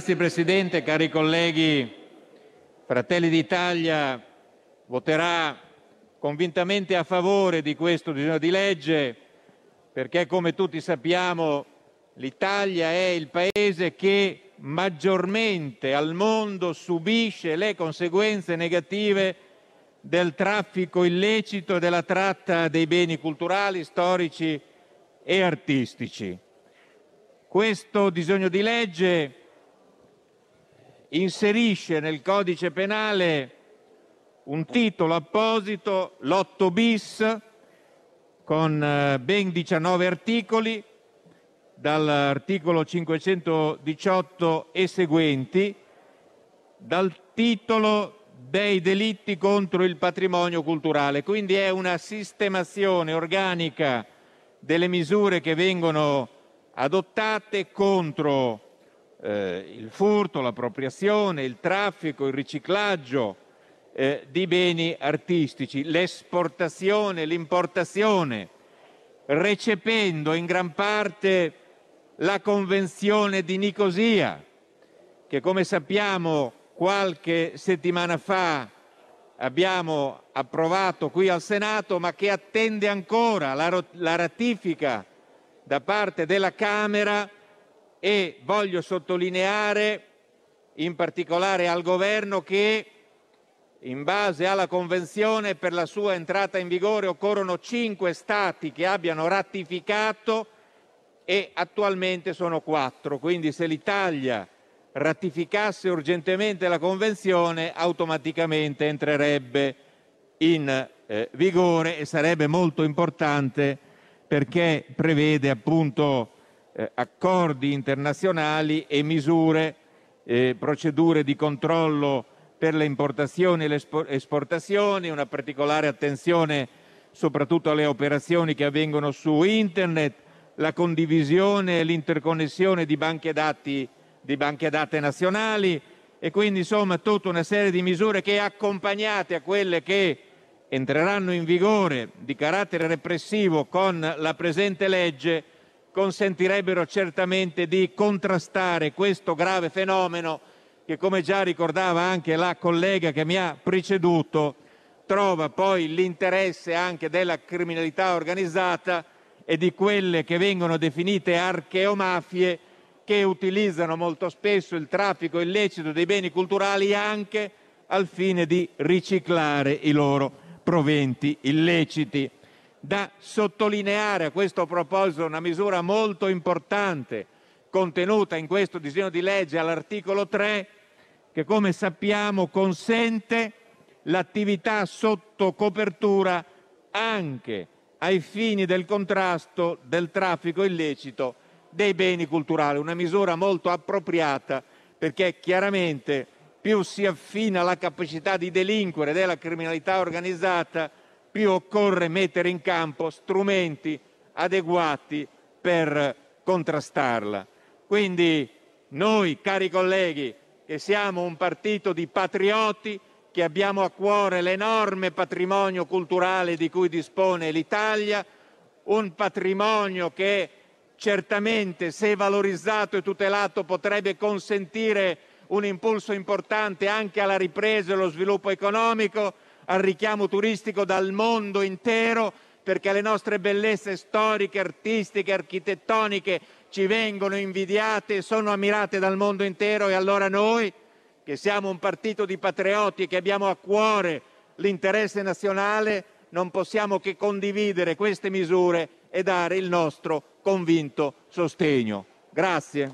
Signor Presidente, cari colleghi, Fratelli d'Italia voterà convintamente a favore di questo disegno di legge perché, come tutti sappiamo, l'Italia è il paese che maggiormente al mondo subisce le conseguenze negative del traffico illecito e della tratta dei beni culturali, storici e artistici. Questo disegno di legge inserisce nel codice penale un titolo apposito, l'8 bis, con eh, ben 19 articoli, dall'articolo 518 e seguenti, dal titolo dei delitti contro il patrimonio culturale. Quindi è una sistemazione organica delle misure che vengono adottate contro eh, il furto, l'appropriazione, il traffico, il riciclaggio eh, di beni artistici, l'esportazione, l'importazione, recependo in gran parte la Convenzione di Nicosia, che come sappiamo qualche settimana fa abbiamo approvato qui al Senato, ma che attende ancora la ratifica da parte della Camera. Voglio sottolineare, in particolare al Governo, che in base alla Convenzione per la sua entrata in vigore occorrono cinque Stati che abbiano ratificato e attualmente sono quattro. Quindi se l'Italia ratificasse urgentemente la Convenzione automaticamente entrerebbe in eh, vigore e sarebbe molto importante perché prevede appunto eh, accordi internazionali e misure, eh, procedure di controllo per le importazioni e le esportazioni, una particolare attenzione soprattutto alle operazioni che avvengono su internet, la condivisione e l'interconnessione di banche dati di banche date nazionali e quindi tutta una serie di misure che, accompagnate a quelle che entreranno in vigore di carattere repressivo con la presente legge, consentirebbero certamente di contrastare questo grave fenomeno che, come già ricordava anche la collega che mi ha preceduto, trova poi l'interesse anche della criminalità organizzata e di quelle che vengono definite archeomafie, che utilizzano molto spesso il traffico illecito dei beni culturali anche al fine di riciclare i loro proventi illeciti. Da sottolineare a questo proposito una misura molto importante contenuta in questo disegno di legge all'articolo 3 che come sappiamo consente l'attività sotto copertura anche ai fini del contrasto del traffico illecito dei beni culturali. Una misura molto appropriata perché chiaramente più si affina la capacità di delinquere della criminalità organizzata, più occorre mettere in campo strumenti adeguati per contrastarla. Quindi noi, cari colleghi, che siamo un partito di patrioti, che abbiamo a cuore l'enorme patrimonio culturale di cui dispone l'Italia, un patrimonio che certamente, se valorizzato e tutelato, potrebbe consentire un impulso importante anche alla ripresa e allo sviluppo economico, al richiamo turistico dal mondo intero, perché le nostre bellezze storiche, artistiche e architettoniche ci vengono invidiate e sono ammirate dal mondo intero e allora noi, che siamo un partito di patrioti e che abbiamo a cuore l'interesse nazionale, non possiamo che condividere queste misure e dare il nostro convinto sostegno. Grazie.